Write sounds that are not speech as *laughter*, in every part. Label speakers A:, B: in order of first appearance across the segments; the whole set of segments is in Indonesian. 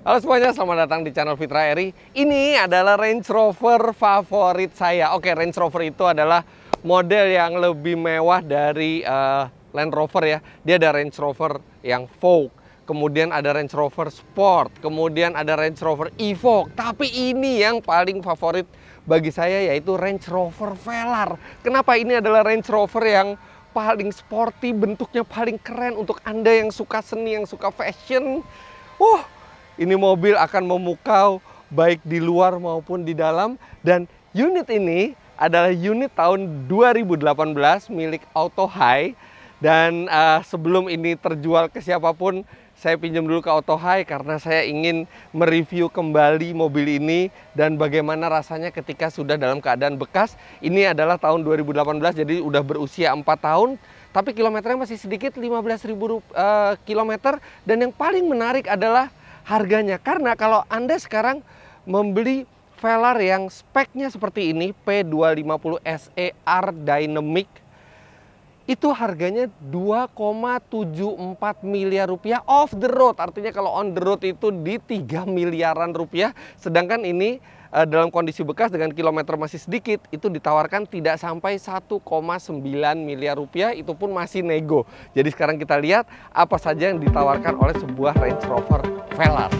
A: Halo semuanya, selamat datang di channel Fitra Eri. Ini adalah Range Rover favorit saya. Oke, Range Rover itu adalah model yang lebih mewah dari uh, Land Rover ya. Dia ada Range Rover yang Vogue, kemudian ada Range Rover Sport, kemudian ada Range Rover Evoque. Tapi ini yang paling favorit bagi saya yaitu Range Rover Velar. Kenapa ini adalah Range Rover yang paling sporty, bentuknya paling keren untuk Anda yang suka seni, yang suka fashion. Uh, ini mobil akan memukau baik di luar maupun di dalam dan unit ini adalah unit tahun 2018 milik Auto High dan uh, sebelum ini terjual ke siapapun saya pinjam dulu ke Auto High karena saya ingin mereview kembali mobil ini dan bagaimana rasanya ketika sudah dalam keadaan bekas. Ini adalah tahun 2018 jadi udah berusia 4 tahun tapi kilometernya masih sedikit 15.000 uh, eh, kilometer dan yang paling menarik adalah harganya. Karena kalau Anda sekarang membeli Velar yang speknya seperti ini, P250 SER Dynamic, itu harganya 2,74 miliar rupiah off the road. Artinya kalau on the road itu di 3 miliaran rupiah, sedangkan ini Eh, dalam kondisi bekas dengan kilometer masih sedikit itu ditawarkan tidak sampai 1,9 miliar rupiah itu pun masih nego. Jadi sekarang kita lihat apa saja yang ditawarkan oleh sebuah Range Rover Velar.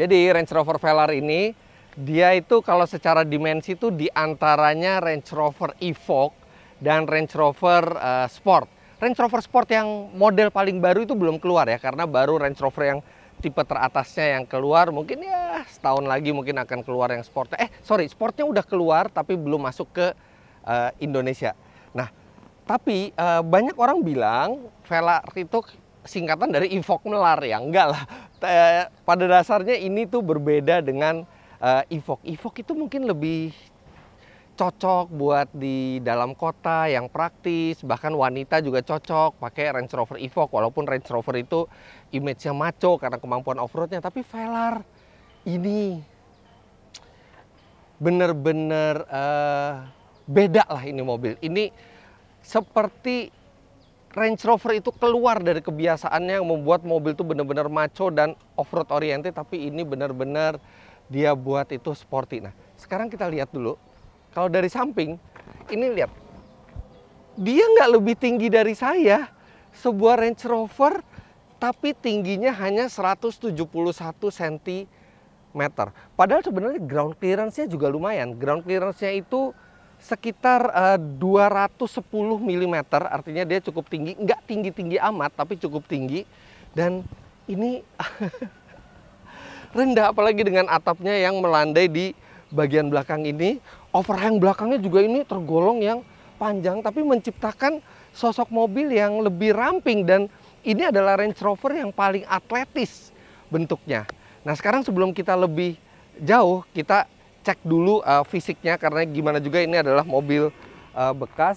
A: Jadi Range Rover Velar ini dia itu kalau secara dimensi itu diantaranya Range Rover Evoque dan Range Rover uh, Sport. Range Rover Sport yang model paling baru itu belum keluar ya karena baru Range Rover yang tipe teratasnya yang keluar mungkin ya setahun lagi mungkin akan keluar yang sport eh sorry sportnya udah keluar tapi belum masuk ke uh, Indonesia nah tapi uh, banyak orang bilang Velar itu singkatan dari evok melar ya enggak lah pada dasarnya ini tuh berbeda dengan uh, eh, evok evok itu mungkin lebih cocok buat di dalam kota yang praktis bahkan wanita juga cocok pakai Range Rover Evoque walaupun Range Rover itu image-nya maco karena kemampuan off-roadnya tapi Velar ini bener-bener uh, beda lah ini mobil ini seperti Range Rover itu keluar dari kebiasaannya yang membuat mobil itu benar-benar maco dan off-road oriented tapi ini benar-benar dia buat itu sporty. Nah, sekarang kita lihat dulu kalau dari samping ini lihat dia nggak lebih tinggi dari saya sebuah Range Rover tapi tingginya hanya 171 cm. Padahal sebenarnya ground clearance-nya juga lumayan. Ground clearance-nya itu sekitar uh, 210 mm, artinya dia cukup tinggi, nggak tinggi-tinggi amat tapi cukup tinggi dan ini *laughs* rendah apalagi dengan atapnya yang melandai di bagian belakang ini. Overhang belakangnya juga ini tergolong yang panjang tapi menciptakan sosok mobil yang lebih ramping dan ini adalah Range Rover yang paling atletis bentuknya. Nah, sekarang sebelum kita lebih jauh, kita cek dulu uh, fisiknya karena gimana juga ini adalah mobil uh, bekas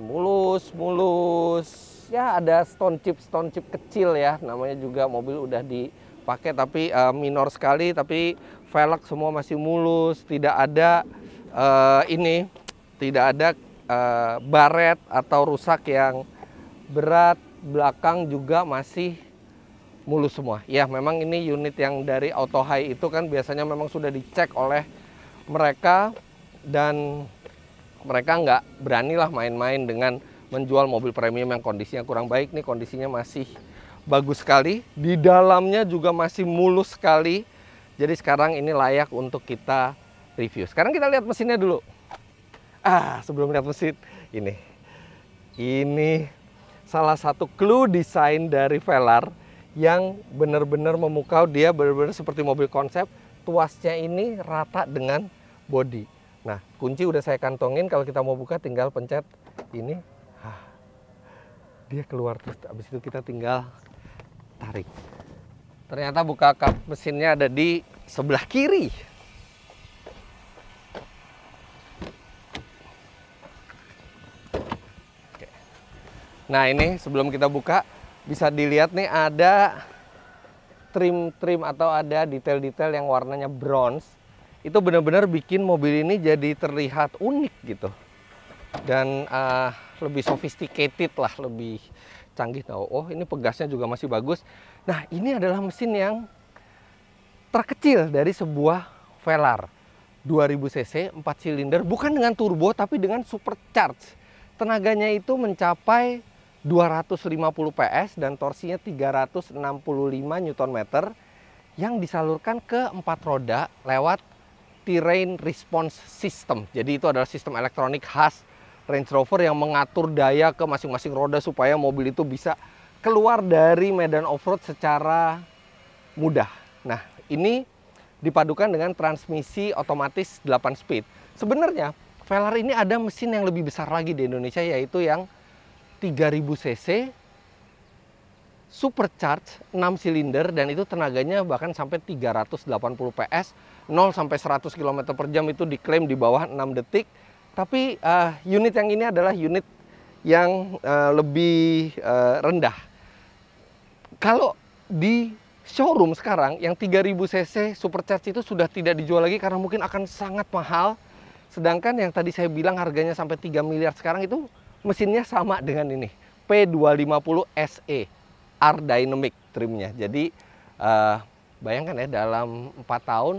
A: mulus mulus ya ada stone chip stone chip kecil ya namanya juga mobil udah dipakai tapi uh, minor sekali tapi velg semua masih mulus tidak ada uh, ini tidak ada uh, baret atau rusak yang berat belakang juga masih mulus semua. Ya, memang ini unit yang dari auto high itu kan biasanya memang sudah dicek oleh mereka dan mereka nggak beranilah main-main dengan menjual mobil premium yang kondisinya kurang baik nih, kondisinya masih bagus sekali. Di dalamnya juga masih mulus sekali. Jadi sekarang ini layak untuk kita review. Sekarang kita lihat mesinnya dulu. Ah, sebelum lihat mesin ini. Ini salah satu clue desain dari Velar yang benar-benar memukau dia benar-benar seperti mobil konsep tuasnya ini rata dengan body nah kunci udah saya kantongin kalau kita mau buka tinggal pencet ini Hah. dia keluar terus abis itu kita tinggal tarik ternyata buka kap mesinnya ada di sebelah kiri Nah ini sebelum kita buka bisa dilihat nih ada trim-trim atau ada detail-detail yang warnanya bronze itu benar-benar bikin mobil ini jadi terlihat unik gitu dan uh, lebih sophisticated lah lebih canggih tau. oh ini pegasnya juga masih bagus nah ini adalah mesin yang terkecil dari sebuah Velar 2000 cc 4 silinder bukan dengan turbo tapi dengan supercharge tenaganya itu mencapai 250 PS dan torsinya 365 Nm yang disalurkan ke empat roda lewat terrain response system. Jadi itu adalah sistem elektronik khas Range Rover yang mengatur daya ke masing-masing roda supaya mobil itu bisa keluar dari medan off-road secara mudah. Nah, ini dipadukan dengan transmisi otomatis 8 speed. Sebenarnya Velar ini ada mesin yang lebih besar lagi di Indonesia yaitu yang 3000 cc supercharge 6 silinder dan itu tenaganya bahkan sampai 380 PS 0 sampai 100 km per jam itu diklaim di bawah 6 detik tapi uh, unit yang ini adalah unit yang uh, lebih uh, rendah kalau di showroom sekarang yang 3000 cc supercharge itu sudah tidak dijual lagi karena mungkin akan sangat mahal sedangkan yang tadi saya bilang harganya sampai 3 miliar sekarang itu mesinnya sama dengan ini P250 SE R Dynamic trimnya jadi uh, bayangkan ya dalam 4 tahun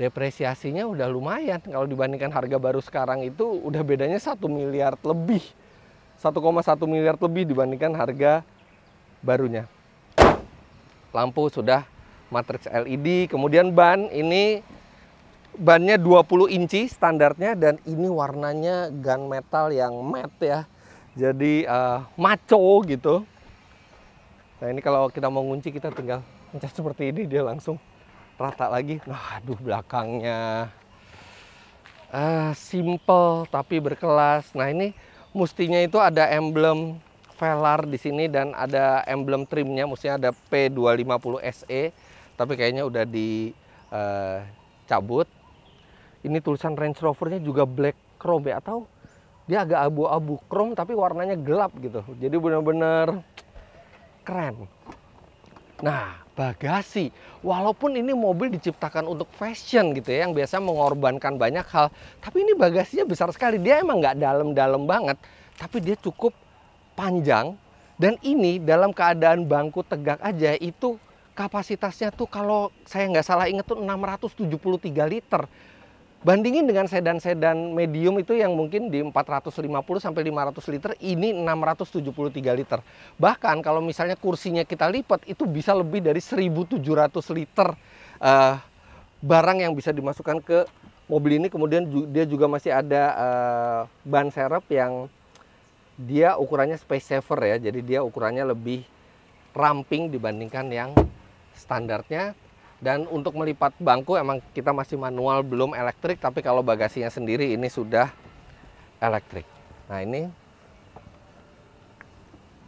A: depresiasinya udah lumayan kalau dibandingkan harga baru sekarang itu udah bedanya satu miliar lebih 1,1 miliar lebih dibandingkan harga barunya lampu sudah matrix LED kemudian ban ini Bannya 20 inci standarnya dan ini warnanya metal yang matte ya. Jadi uh, maco gitu. Nah ini kalau kita mau ngunci kita tinggal mencet seperti ini dia langsung rata lagi. Nah aduh belakangnya uh, simple tapi berkelas. Nah ini mestinya itu ada emblem Velar di sini dan ada emblem trimnya, mestinya ada P250 SE, tapi kayaknya udah dicabut. Eh, uh, ini tulisan Range Rovernya juga black chrome ya atau dia agak abu-abu chrome tapi warnanya gelap gitu jadi benar-benar keren nah bagasi walaupun ini mobil diciptakan untuk fashion gitu ya yang biasa mengorbankan banyak hal tapi ini bagasinya besar sekali dia emang nggak dalam-dalam banget tapi dia cukup panjang dan ini dalam keadaan bangku tegak aja itu kapasitasnya tuh kalau saya nggak salah inget tuh 673 liter Bandingin dengan sedan-sedan medium itu yang mungkin di 450 sampai 500 liter, ini 673 liter. Bahkan kalau misalnya kursinya kita lipat itu bisa lebih dari 1700 liter uh, barang yang bisa dimasukkan ke mobil ini. Kemudian ju dia juga masih ada uh, ban serep yang dia ukurannya space saver ya. Jadi dia ukurannya lebih ramping dibandingkan yang standarnya dan untuk melipat bangku emang kita masih manual belum elektrik, tapi kalau bagasinya sendiri ini sudah elektrik. Nah ini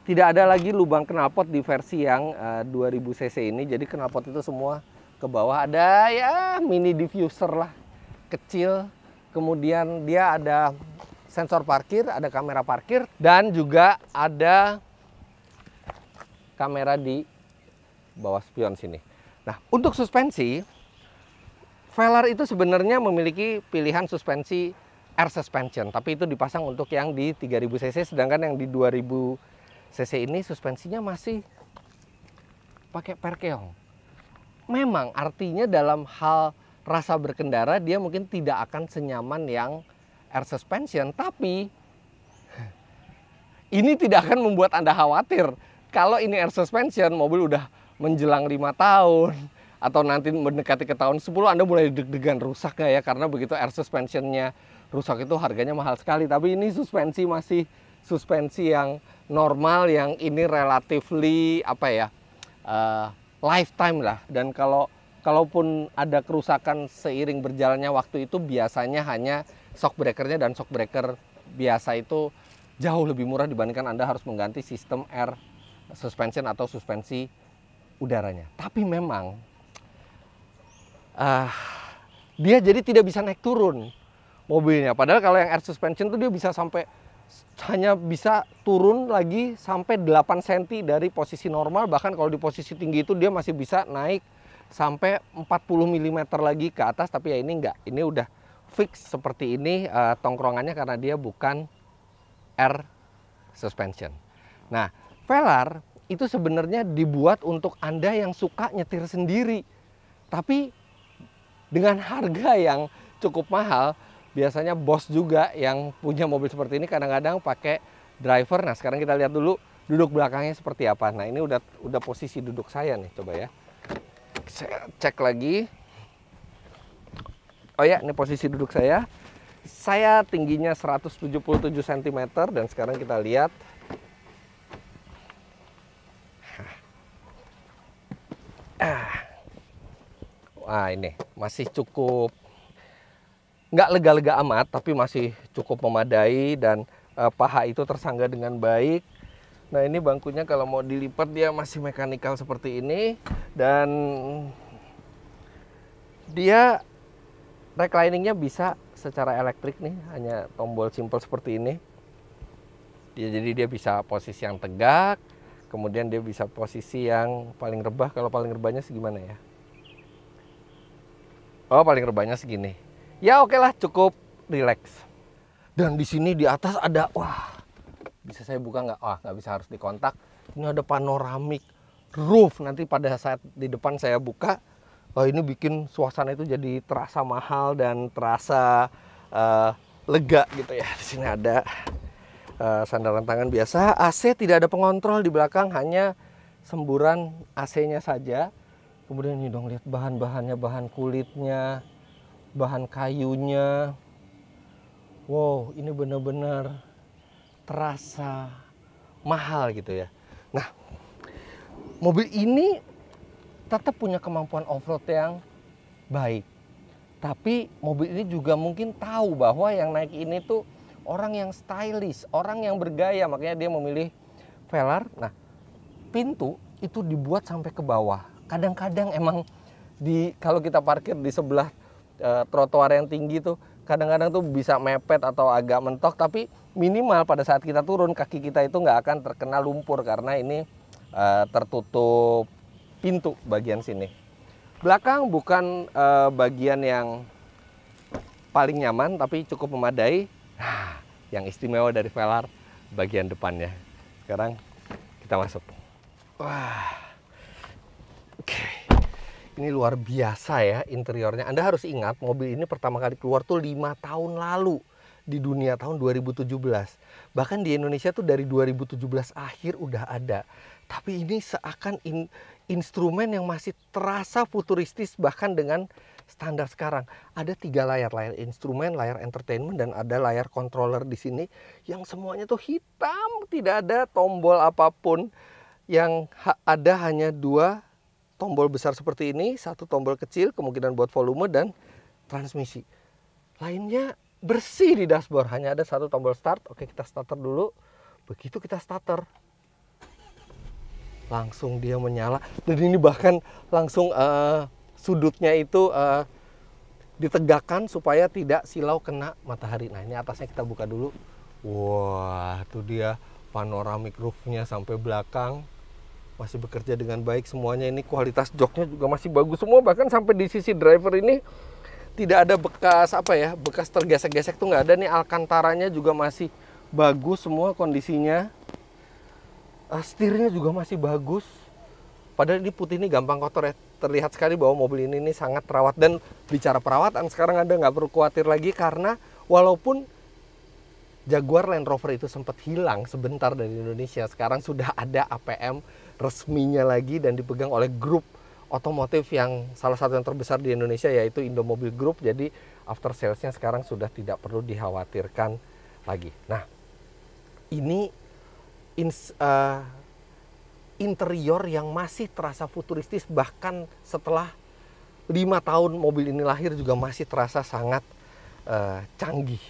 A: tidak ada lagi lubang knalpot di versi yang uh, eh, 2000 cc ini. Jadi knalpot itu semua ke bawah ada ya mini diffuser lah kecil. Kemudian dia ada sensor parkir, ada kamera parkir dan juga ada kamera di bawah spion sini. Nah, untuk suspensi, Velar itu sebenarnya memiliki pilihan suspensi air suspension, tapi itu dipasang untuk yang di 3000 cc, sedangkan yang di 2000 cc ini suspensinya masih pakai perkeong. Memang artinya dalam hal rasa berkendara dia mungkin tidak akan senyaman yang air suspension, tapi *laughs* ini tidak akan membuat Anda khawatir. Kalau ini air suspension, mobil udah menjelang lima tahun *laughs* atau nanti mendekati ke tahun 10 Anda mulai deg-degan rusak nggak ya karena begitu air suspensionnya rusak itu harganya mahal sekali tapi ini suspensi masih suspensi yang normal yang ini relatively apa ya uh, lifetime lah dan kalau kalaupun ada kerusakan seiring berjalannya waktu itu biasanya hanya shock breakernya dan shock breaker biasa itu jauh lebih murah dibandingkan Anda harus mengganti sistem air suspension atau suspensi udaranya. Tapi memang uh, dia jadi tidak bisa naik turun mobilnya. Padahal kalau yang air suspension itu dia bisa sampai hanya bisa turun lagi sampai 8 cm dari posisi normal bahkan kalau di posisi tinggi itu dia masih bisa naik sampai 40 mm lagi ke atas tapi ya ini enggak ini udah fix seperti ini uh, tongkrongannya karena dia bukan air suspension nah Velar itu sebenarnya dibuat untuk Anda yang suka nyetir sendiri. Tapi dengan harga yang cukup mahal, biasanya bos juga yang punya mobil seperti ini kadang-kadang pakai driver. Nah, sekarang kita lihat dulu duduk belakangnya seperti apa. Nah, ini udah udah posisi duduk saya nih, coba ya. Saya cek lagi. Oh ya, ini posisi duduk saya. Saya tingginya 177 cm dan sekarang kita lihat ah ini masih cukup nggak lega-lega amat tapi masih cukup memadai dan uh, paha itu tersangga dengan baik nah ini bangkunya kalau mau dilipat dia masih mekanikal seperti ini dan dia recliningnya bisa secara elektrik nih hanya tombol simpel seperti ini dia jadi dia bisa posisi yang tegak kemudian dia bisa posisi yang paling rebah kalau paling rebahnya segimana ya oh paling rebahnya segini ya oke okay lah cukup relax dan di sini di atas ada wah bisa saya buka nggak wah nggak bisa harus dikontak ini ada panoramik roof nanti pada saat di depan saya buka oh ini bikin suasana itu jadi terasa mahal dan terasa uh, lega gitu ya di sini ada uh, sandaran tangan biasa AC tidak ada pengontrol di belakang hanya semburan AC-nya saja kemudian ini dong lihat bahan-bahannya bahan kulitnya bahan kayunya wow ini benar-benar terasa mahal gitu ya nah mobil ini tetap punya kemampuan off-road yang baik tapi mobil ini juga mungkin tahu bahwa yang naik ini tuh orang yang stylish, orang yang bergaya, makanya dia memilih Velar. Nah, pintu itu dibuat sampai ke bawah kadang-kadang emang di kalau kita parkir di sebelah e, trotoar yang tinggi tuh kadang-kadang tuh bisa mepet atau agak mentok tapi minimal pada saat kita turun kaki kita itu nggak akan terkena lumpur karena ini e, tertutup pintu bagian sini belakang bukan e, bagian yang paling nyaman tapi cukup memadai nah, yang istimewa dari Velar bagian depannya sekarang kita masuk wah Oke. Ini luar biasa ya interiornya. Anda harus ingat mobil ini pertama kali keluar tuh lima tahun lalu di dunia tahun 2017. Bahkan di Indonesia tuh dari 2017 akhir udah ada. Tapi ini seakan in, instrumen yang masih terasa futuristis bahkan dengan standar sekarang. Ada tiga layar, layar instrumen, layar entertainment, dan ada layar controller di sini yang semuanya tuh hitam, tidak ada tombol apapun yang ada hanya dua tombol besar seperti ini, satu tombol kecil kemungkinan buat volume dan transmisi. Lainnya bersih di dashboard, hanya ada satu tombol start. Oke, kita starter dulu. Begitu kita starter, langsung dia menyala. Dan ini bahkan langsung uh, sudutnya itu uh, ditegakkan supaya tidak silau kena matahari. Nah, ini atasnya kita buka dulu. Wah, itu dia panoramik roofnya sampai belakang masih bekerja dengan baik semuanya ini kualitas joknya juga masih bagus semua bahkan sampai di sisi driver ini tidak ada bekas apa ya bekas tergesek-gesek tuh nggak ada nih alkantaranya juga masih bagus semua kondisinya uh, setirnya juga masih bagus padahal ini putih ini gampang kotor ya terlihat sekali bahwa mobil ini, ini sangat terawat dan bicara perawatan sekarang ada nggak perlu khawatir lagi karena walaupun Jaguar Land Rover itu sempat hilang sebentar dari Indonesia sekarang sudah ada APM resminya lagi dan dipegang oleh grup otomotif yang salah satu yang terbesar di Indonesia yaitu Indomobil Group. Jadi after salesnya sekarang sudah tidak perlu dikhawatirkan lagi. Nah, ini ins, uh, interior yang masih terasa futuristis bahkan setelah lima tahun mobil ini lahir juga masih terasa sangat uh, canggih.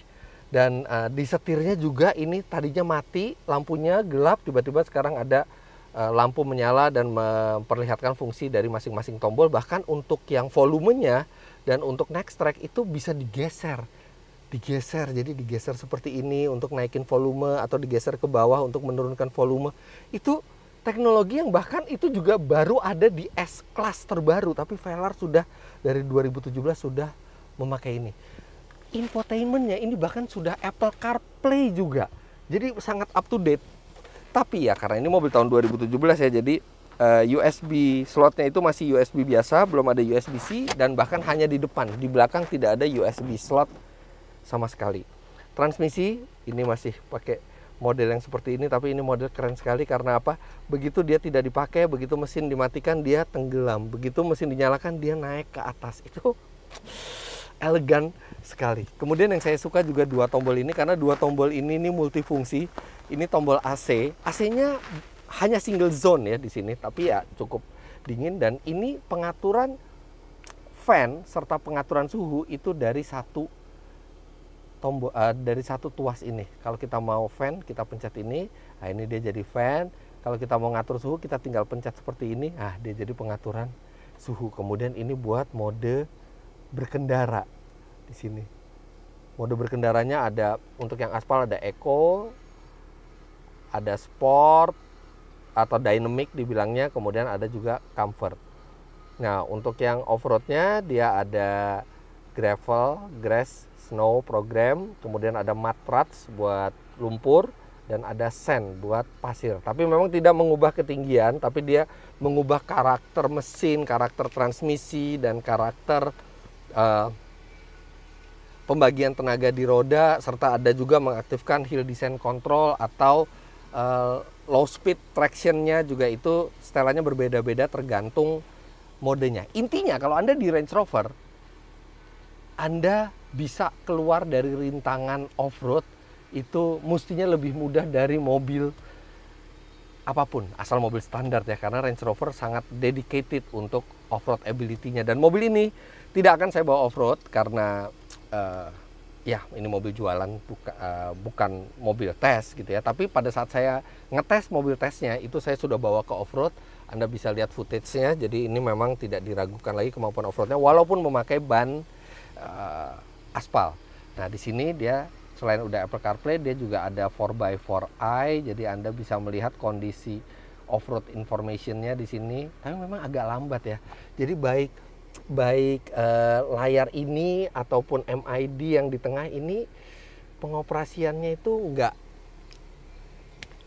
A: Dan uh, eh, di setirnya juga ini tadinya mati, lampunya gelap, tiba-tiba sekarang ada Eh, lampu menyala dan memperlihatkan fungsi dari masing-masing tombol bahkan untuk yang volumenya dan untuk next track itu bisa digeser digeser jadi digeser seperti ini untuk naikin volume atau digeser ke bawah untuk menurunkan volume itu teknologi yang bahkan itu juga baru ada di S class terbaru tapi Velar sudah dari 2017 sudah memakai ini infotainmentnya ini bahkan sudah Apple CarPlay juga jadi sangat up to date tapi ya karena ini mobil tahun 2017 ya, jadi uh, eh, USB slotnya itu masih USB biasa, belum ada USB-C dan bahkan hanya di depan, di belakang tidak ada USB slot sama sekali. Transmisi ini masih pakai model yang seperti ini, tapi ini model keren sekali karena apa? Begitu dia tidak dipakai, begitu mesin dimatikan dia tenggelam, begitu mesin dinyalakan dia naik ke atas. Itu elegan sekali. Kemudian yang saya suka juga dua tombol ini karena dua tombol ini ini multifungsi. Ini tombol AC. AC-nya hanya single zone ya di sini, tapi ya cukup dingin dan ini pengaturan fan serta pengaturan suhu itu dari satu tombol uh, eh, dari satu tuas ini. Kalau kita mau fan, kita pencet ini. Nah, ini dia jadi fan. Kalau kita mau ngatur suhu, kita tinggal pencet seperti ini. Ah, dia jadi pengaturan suhu. Kemudian ini buat mode berkendara di sini. Mode berkendaranya ada untuk yang aspal ada eco, ada sport atau dynamic dibilangnya, kemudian ada juga comfort. Nah, untuk yang off-roadnya dia ada gravel, grass, snow program, kemudian ada mud ruts buat lumpur dan ada sand buat pasir. Tapi memang tidak mengubah ketinggian, tapi dia mengubah karakter mesin, karakter transmisi dan karakter uh, pembagian tenaga di roda serta ada juga mengaktifkan hill descent control atau uh, low speed tractionnya juga itu setelannya berbeda-beda tergantung modenya. Intinya kalau Anda di Range Rover, Anda bisa keluar dari rintangan off-road itu mestinya lebih mudah dari mobil apapun, asal mobil standar ya karena Range Rover sangat dedicated untuk off-road ability-nya dan mobil ini tidak akan saya bawa off-road karena uh, ya ini mobil jualan buka, uh, bukan mobil tes gitu ya. Tapi pada saat saya ngetes mobil tesnya itu saya sudah bawa ke off-road. Anda bisa lihat footage-nya. Jadi ini memang tidak diragukan lagi kemampuan off-roadnya walaupun memakai ban uh, aspal. Nah, di sini dia selain udah Apple CarPlay dia juga ada 4x4i jadi Anda bisa melihat kondisi off-road informationnya di sini tapi memang agak lambat ya jadi baik baik uh, layar ini ataupun MID yang di tengah ini pengoperasiannya itu nggak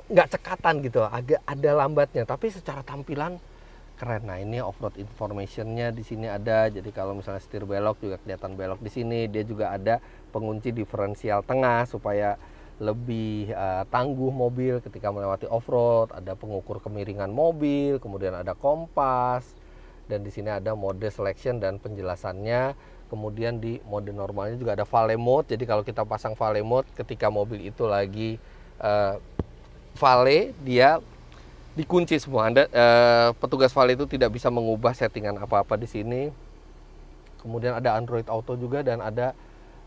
A: nggak cekatan gitu agak ada lambatnya tapi secara tampilan keren nah ini off road informationnya di sini ada jadi kalau misalnya setir belok juga kelihatan belok di sini dia juga ada pengunci diferensial tengah supaya lebih uh, tangguh mobil ketika melewati off road ada pengukur kemiringan mobil kemudian ada kompas dan di sini ada mode selection dan penjelasannya. Kemudian di mode normalnya juga ada valet mode. Jadi kalau kita pasang valet mode ketika mobil itu lagi uh, valet, dia dikunci semua. Anda uh, petugas valet itu tidak bisa mengubah settingan apa-apa di sini. Kemudian ada Android Auto juga dan ada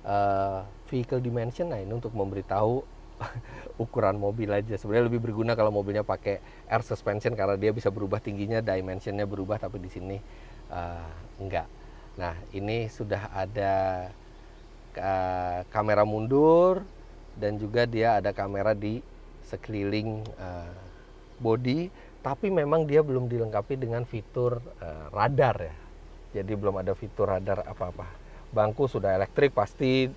A: uh, vehicle dimension. Nah, ini untuk memberitahu *laughs* ukuran mobil aja. Sebenarnya lebih berguna kalau mobilnya pakai air suspension karena dia bisa berubah tingginya, dimensionnya berubah, tapi di sini uh, enggak. Nah, ini sudah ada uh, kamera mundur dan juga dia ada kamera di sekeliling uh, body, tapi memang dia belum dilengkapi dengan fitur uh, radar ya. Jadi belum ada fitur radar apa-apa. Bangku sudah elektrik pasti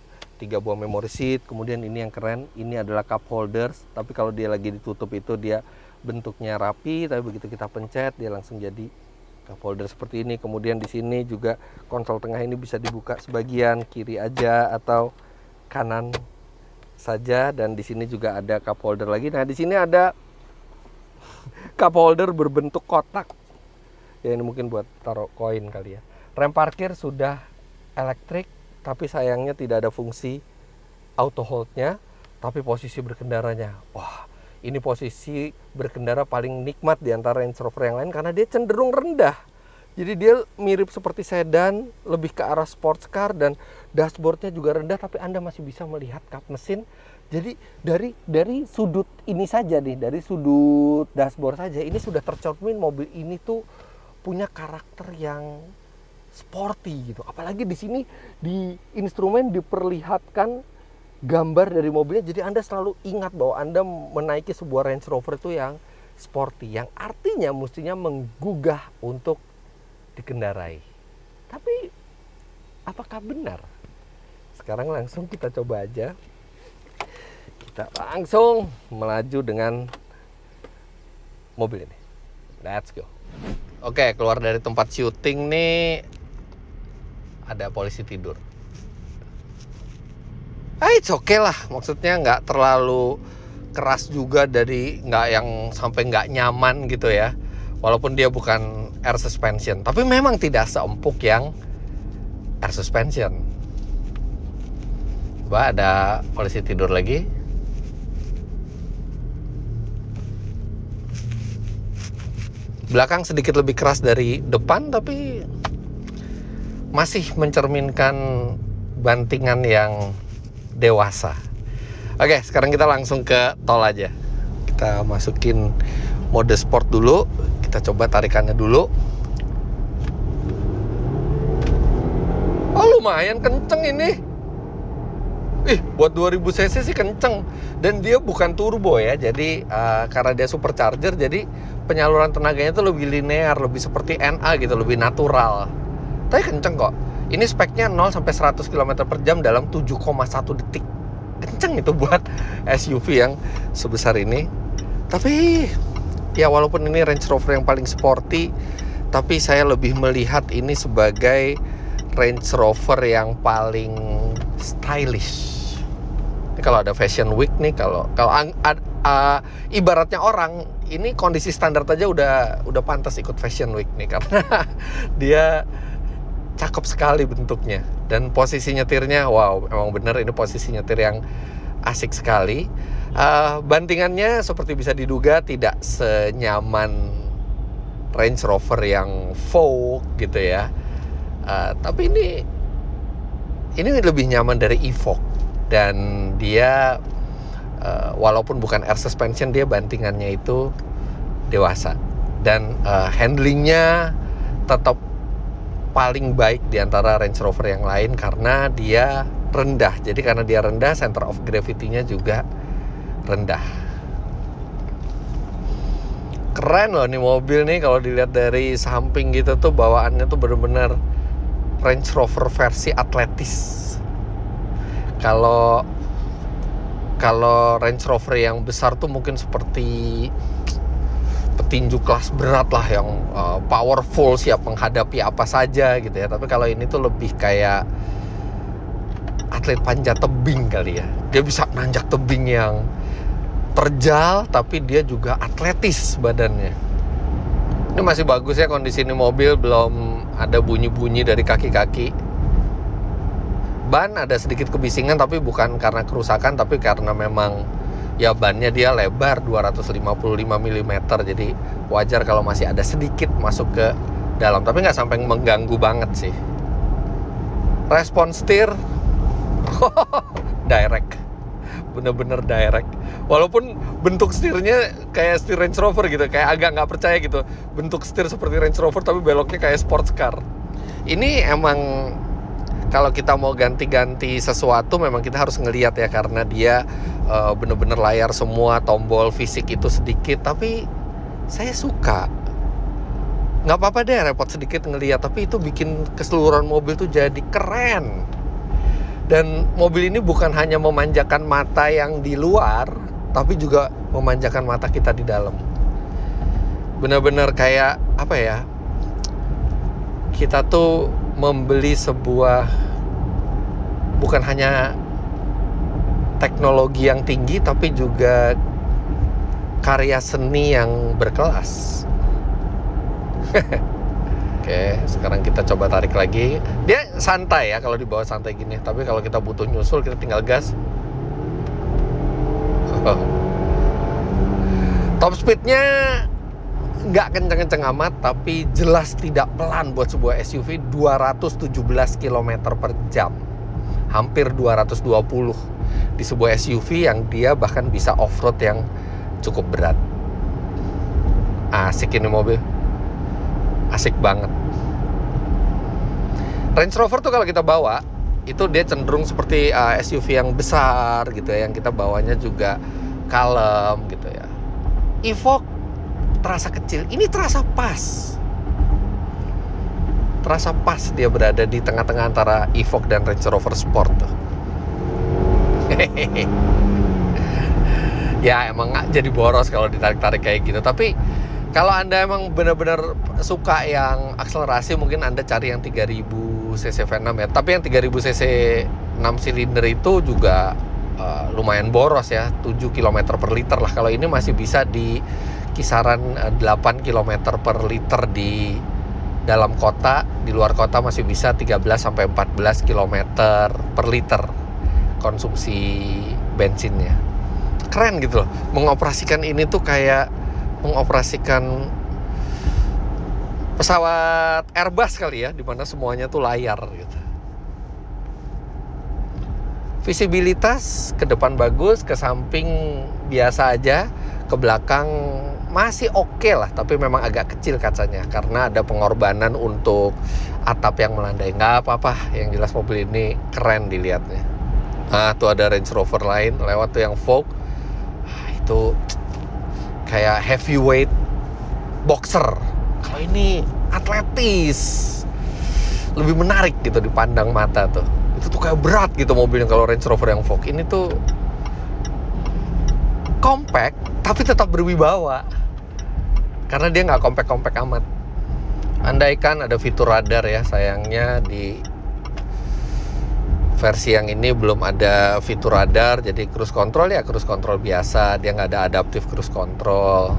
A: tiga buah memory seat kemudian ini yang keren ini adalah cup holders tapi kalau dia lagi ditutup itu dia bentuknya rapi tapi begitu kita pencet dia langsung jadi cup holder seperti ini kemudian di sini juga konsol tengah ini bisa dibuka sebagian kiri aja atau kanan saja dan di sini juga ada cup holder lagi nah di sini ada *laughs* cup holder berbentuk kotak ya ini mungkin buat taruh koin kali ya rem parkir sudah elektrik tapi sayangnya tidak ada fungsi auto hold-nya, tapi posisi berkendaranya wah ini posisi berkendara paling nikmat di antara Range Rover yang lain karena dia cenderung rendah jadi dia mirip seperti sedan lebih ke arah sports car dan dashboardnya juga rendah tapi anda masih bisa melihat kap mesin jadi dari dari sudut ini saja nih dari sudut dashboard saja ini sudah tercermin mobil ini tuh punya karakter yang sporty gitu. Apalagi di sini di instrumen diperlihatkan gambar dari mobilnya jadi Anda selalu ingat bahwa Anda menaiki sebuah Range Rover itu yang sporty yang artinya mestinya menggugah untuk dikendarai. Tapi apakah benar? Sekarang langsung kita coba aja. Kita langsung melaju dengan mobil ini. Let's go. Oke, keluar dari tempat syuting nih ada polisi tidur ah it's okay lah maksudnya nggak terlalu keras juga dari nggak yang sampai nggak nyaman gitu ya walaupun dia bukan air suspension tapi memang tidak seempuk yang air suspension coba ada polisi tidur lagi belakang sedikit lebih keras dari depan tapi masih mencerminkan bantingan yang dewasa. Oke, sekarang kita langsung ke tol aja. Kita masukin mode sport dulu, kita coba tarikannya dulu. Oh, lumayan kenceng ini. Ih, buat 2000 cc sih kenceng. Dan dia bukan turbo ya, jadi uh, karena dia supercharger, jadi penyaluran tenaganya itu lebih linear, lebih seperti NA gitu, lebih natural tapi kenceng kok ini speknya 0 sampai 100 km per jam dalam 7,1 detik kenceng itu buat SUV *laughs* yang sebesar ini tapi ya walaupun ini Range Rover yang paling sporty tapi saya lebih melihat ini sebagai Range Rover yang paling stylish. Ini kalau ada Fashion Week nih, kalau kalau uh, ibaratnya orang ini kondisi standar aja udah udah pantas ikut Fashion Week nih karena *laughs* dia cakep sekali bentuknya dan posisi nyetirnya wow emang bener ini posisi nyetir yang asik sekali uh, bantingannya seperti bisa diduga tidak senyaman Range Rover yang Vogue gitu ya uh, tapi ini ini lebih nyaman dari Evoque dan dia uh, walaupun bukan air suspension dia bantingannya itu dewasa dan uh, handlingnya tetap paling baik di antara Range Rover yang lain karena dia rendah. Jadi karena dia rendah, center of gravity-nya juga rendah. Keren loh nih mobil nih kalau dilihat dari samping gitu tuh bawaannya tuh bener-bener Range Rover versi atletis. Kalau kalau Range Rover yang besar tuh mungkin seperti petinju kelas berat lah yang uh, powerful siap menghadapi apa saja gitu ya tapi kalau ini tuh lebih kayak atlet panjat tebing kali ya dia bisa nanjak tebing yang terjal tapi dia juga atletis badannya ini masih bagus ya kondisi ini mobil belum ada bunyi-bunyi dari kaki-kaki ban ada sedikit kebisingan tapi bukan karena kerusakan tapi karena memang ya bannya dia lebar 255 mm jadi wajar kalau masih ada sedikit masuk ke dalam tapi nggak sampai mengganggu banget sih respon setir *laughs* direct bener-bener direct walaupun bentuk setirnya kayak setir Range Rover gitu kayak agak nggak percaya gitu bentuk setir seperti Range Rover tapi beloknya kayak sports car ini emang kalau kita mau ganti-ganti sesuatu memang kita harus ngeliat ya karena dia bener eh, bener-bener layar semua tombol fisik itu sedikit tapi saya suka nggak apa-apa deh repot sedikit ngeliat tapi itu bikin keseluruhan mobil tuh jadi keren dan mobil ini bukan hanya memanjakan mata yang di luar tapi juga memanjakan mata kita di dalam Bener-bener kayak apa ya kita tuh membeli sebuah bukan hanya teknologi yang tinggi tapi juga karya seni yang berkelas. *laughs* Oke, sekarang kita coba tarik lagi. Dia santai ya kalau dibawa santai gini, tapi kalau kita butuh nyusul kita tinggal gas. Oh. *laughs* Top speednya nggak kenceng-kenceng amat tapi jelas tidak pelan buat sebuah SUV 217 km per jam hampir 220 di sebuah SUV yang dia bahkan bisa off-road yang cukup berat asik ini mobil asik banget Range Rover tuh kalau kita bawa itu dia cenderung seperti uh, SUV yang besar gitu ya yang kita bawanya juga kalem gitu ya Evoque terasa kecil, ini terasa pas. Terasa pas dia berada di tengah-tengah antara Evoque dan Range Rover Sport tuh. *laughs* ya emang nggak jadi boros kalau ditarik-tarik kayak gitu, tapi kalau Anda emang benar-benar suka yang akselerasi mungkin Anda cari yang 3000 cc V6 ya. Tapi yang 3000 cc 6 silinder itu juga uh, lumayan boros ya, 7 km per liter lah. Kalau ini masih bisa di kisaran 8 eh, km per liter di dalam kota, di luar kota masih bisa 13 sampai 14 km per liter konsumsi bensinnya. Keren gitu loh. Mengoperasikan ini tuh kayak mengoperasikan pesawat Airbus kali ya, dimana semuanya tuh layar gitu. Visibilitas ke depan bagus, ke samping biasa aja, ke belakang masih oke okay lah, tapi memang agak kecil kacanya karena ada pengorbanan untuk atap yang melandai. Nggak apa-apa, yang jelas mobil ini keren dilihatnya. Nah, tuh ada Range Rover lain lewat tuh yang Vogue. Ah, itu kayak heavyweight boxer. Kalau ini atletis. Lebih menarik gitu dipandang mata tuh itu tuh kayak berat gitu mobilnya kalau Range Rover yang Vogue ini tuh compact tapi tetap berwibawa karena dia nggak compact-compact amat andaikan ada fitur radar ya sayangnya di versi yang ini belum ada fitur radar jadi cruise control ya cruise control biasa dia nggak ada adaptive cruise control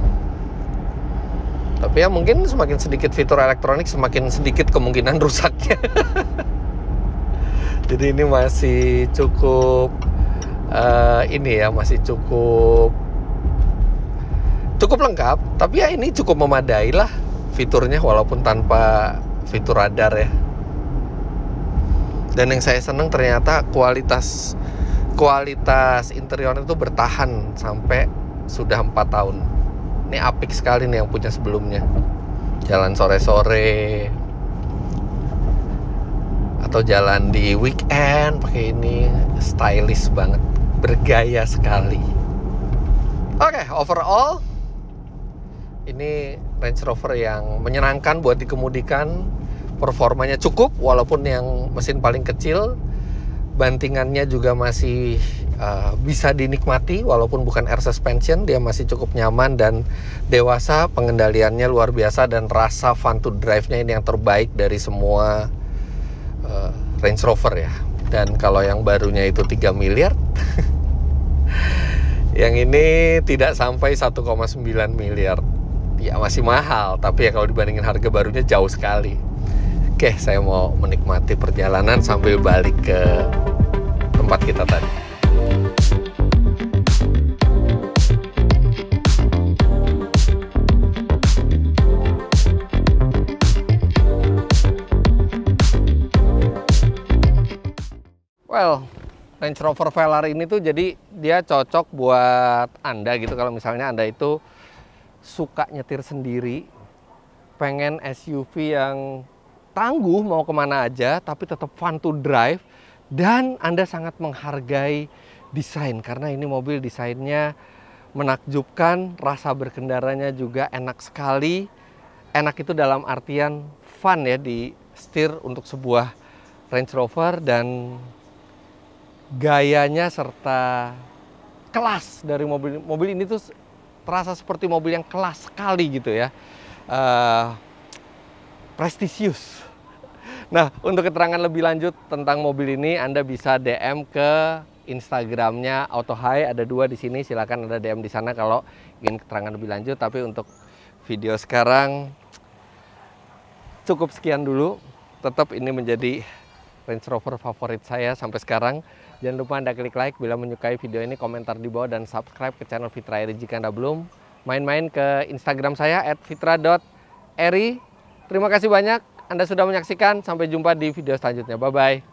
A: tapi ya mungkin semakin sedikit fitur elektronik semakin sedikit kemungkinan rusaknya *laughs* jadi ini masih cukup uh, ini ya masih cukup cukup lengkap tapi ya ini cukup memadai lah fiturnya walaupun tanpa fitur radar ya dan yang saya senang ternyata kualitas kualitas interiornya itu bertahan sampai sudah empat tahun ini apik sekali nih yang punya sebelumnya jalan sore-sore atau jalan di weekend pakai ini stylish banget bergaya sekali oke okay, overall ini Range Rover yang menyenangkan buat dikemudikan performanya cukup walaupun yang mesin paling kecil bantingannya juga masih uh, bisa dinikmati walaupun bukan air suspension dia masih cukup nyaman dan dewasa pengendaliannya luar biasa dan rasa fun to drive-nya ini yang terbaik dari semua uh, Range Rover ya dan kalau yang barunya itu 3 miliar *laughs* yang ini tidak sampai 1,9 miliar ya masih mahal tapi ya kalau dibandingin harga barunya jauh sekali oke saya mau menikmati perjalanan sambil balik ke tempat kita tadi Well, Range Rover Velar ini tuh jadi dia cocok buat Anda gitu kalau misalnya Anda itu suka nyetir sendiri, pengen SUV yang tangguh mau kemana aja tapi tetap fun to drive dan Anda sangat menghargai desain karena ini mobil desainnya menakjubkan, rasa berkendaranya juga enak sekali. Enak itu dalam artian fun ya di setir untuk sebuah Range Rover dan gayanya serta kelas dari mobil mobil ini tuh terasa seperti mobil yang kelas sekali gitu ya uh, prestisius nah untuk keterangan lebih lanjut tentang mobil ini anda bisa DM ke Instagramnya Auto High ada dua di sini silahkan anda DM di sana kalau ingin keterangan lebih lanjut tapi untuk video sekarang cukup sekian dulu tetap ini menjadi Range Rover favorit saya sampai sekarang Jangan lupa Anda klik like bila menyukai video ini, komentar di bawah, dan subscribe ke channel Fitra Eri jika Anda belum. Main-main ke Instagram saya, at fitra.eri. Terima kasih banyak. Anda sudah menyaksikan. Sampai jumpa di video selanjutnya. Bye-bye.